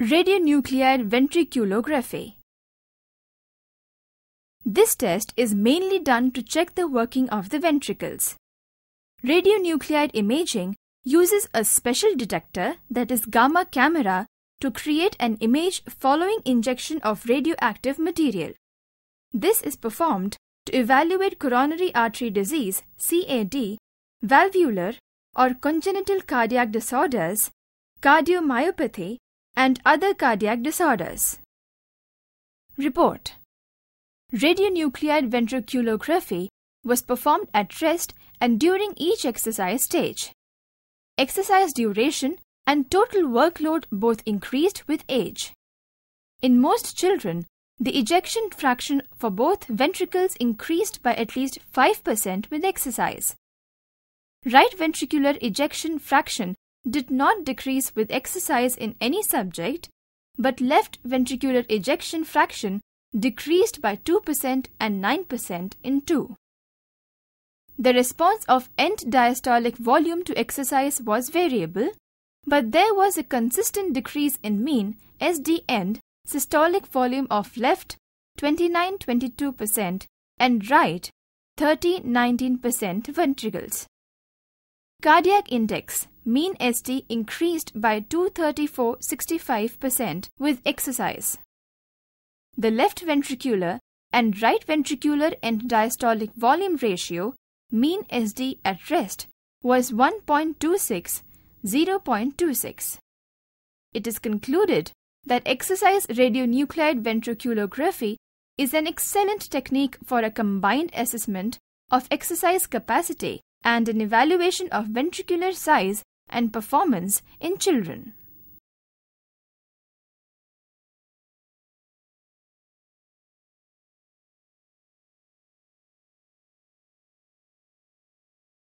Radionuclide ventriculography. This test is mainly done to check the working of the ventricles. Radionuclide imaging uses a special detector that is gamma camera to create an image following injection of radioactive material. This is performed to evaluate coronary artery disease CAD, valvular or congenital cardiac disorders, cardiomyopathy and other cardiac disorders. Report Radionuclide ventriculography was performed at rest and during each exercise stage. Exercise duration and total workload both increased with age. In most children, the ejection fraction for both ventricles increased by at least 5% with exercise. Right ventricular ejection fraction did not decrease with exercise in any subject, but left ventricular ejection fraction decreased by 2% and 9% in 2. The response of end diastolic volume to exercise was variable, but there was a consistent decrease in mean SD end systolic volume of left 29 22% and right 30 19% ventricles. Cardiac index mean ST increased by 234.65% with exercise. The left ventricular and right ventricular end diastolic volume ratio mean SD at rest was 1.26 0.26. It is concluded that exercise radionuclide ventriculography is an excellent technique for a combined assessment of exercise capacity and an evaluation of ventricular size and performance in children.